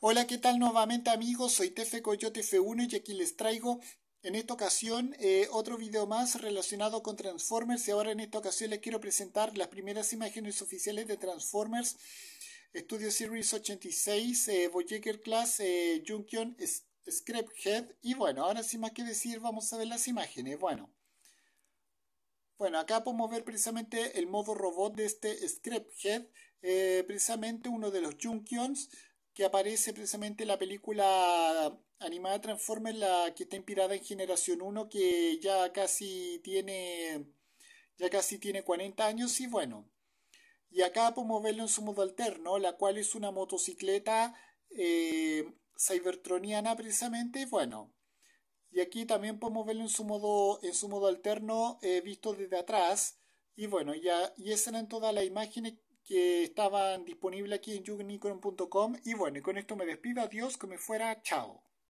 Hola, ¿qué tal nuevamente amigos? Soy TF Coyote F1 y aquí les traigo en esta ocasión eh, otro video más relacionado con Transformers y ahora en esta ocasión les quiero presentar las primeras imágenes oficiales de Transformers Studio Series 86, eh, Voyager Class, eh, Junction, Scraphead y bueno, ahora sin más que decir vamos a ver las imágenes. Bueno. Bueno, acá podemos ver precisamente el modo robot de este Scraphead, eh, precisamente uno de los Junkions que aparece precisamente la película animada Transformers, la que está inspirada en Generación 1, que ya casi tiene ya casi tiene 40 años y bueno. Y acá podemos verlo en su modo alterno, la cual es una motocicleta eh, cybertroniana precisamente, bueno. Y aquí también podemos verlo en su modo, en su modo alterno eh, visto desde atrás. Y bueno, ya, y esas en todas las imágenes que estaban disponibles aquí en yugnicon.com. Y bueno, con esto me despido. Adiós, que me fuera. Chao.